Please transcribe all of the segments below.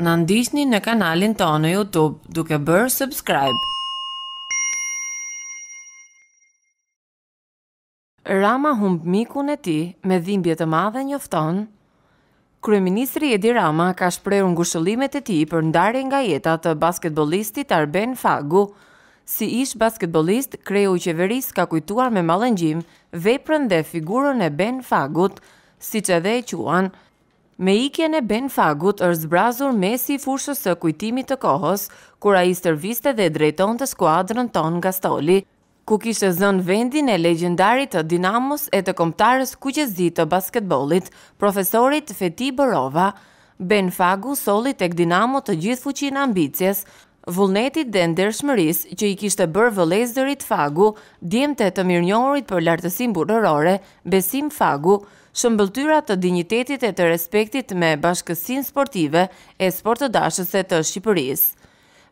Në ndisni në kanalin të në Youtube duke bërë subscribe. Rama humbë mikun e ti me dhimbje të madhe njofton. Kryeministri Edi Rama ka shprehur ngushëllimet e tij për ndarjen nga jeta të basketbollistit Arben Fagu. Si ish basketbollist, kreu i qeverisë ka kujtuar me mallëngjim veprën dhe figurën e Ben Fagut, siç dhe e quan, Me ikjen e Ben Fagut është zbrazur mesi i fushës së kujtimit të kohës, kur i stërviste dhe drejton të skuadrën ton nga stoli, ku kishtë zënë vendin e legendarit të dinamos e të komptarës kuqezi të basketbolit, profesorit Feti Borova, Ben Fagu solit e këdinamo të gjithë fuqin ambicjes, vullnetit dhe ndershmëris që i kishte bërë vëlezërit fagu, djemë të të njohurit për lartësim burërore, besim fagu, shëmbëltyra të dignitetit e të respektit me bashkësin sportive e sportodashëse të Shqipëris.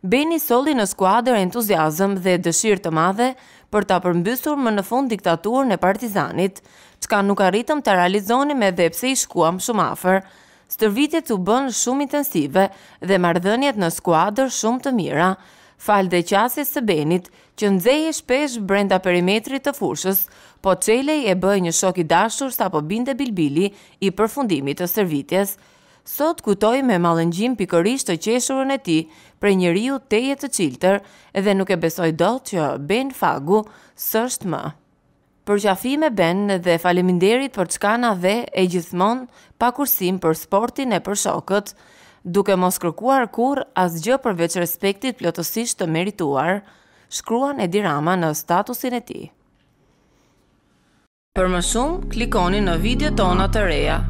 Beni soli në skuadër entuziasm dhe dëshirë të madhe për të përmbysur më në fund diktaturën e partizanit, qka nuk arritëm të realizoni me dhe pse i shkuam shumë afer, stërvitjet u bën shumë intensive dhe mardhënjet në skuadër shumë të mira, falë dhe qasjes së benit që nëzhej shpesh brenda perimetrit të fushës, po qelej e bëj një shok i dashur sa po binde bilbili i përfundimit të stërvitjes, sot kutoj me malëngjim pikërisht të qeshurën e ti pre njëriu teje të qilëtër edhe nuk e besoj do që Ben Fagu sështë më për qafi me ben dhe faleminderit për çka na dhe e gjithmonë pa kursim për sportin e për shokët, duke mos kërkuar kur asgjë përveç respektit plotësisht të merituar, shkruan e dirama në statusin e tij. Për më shumë, klikoni në video tona të reja.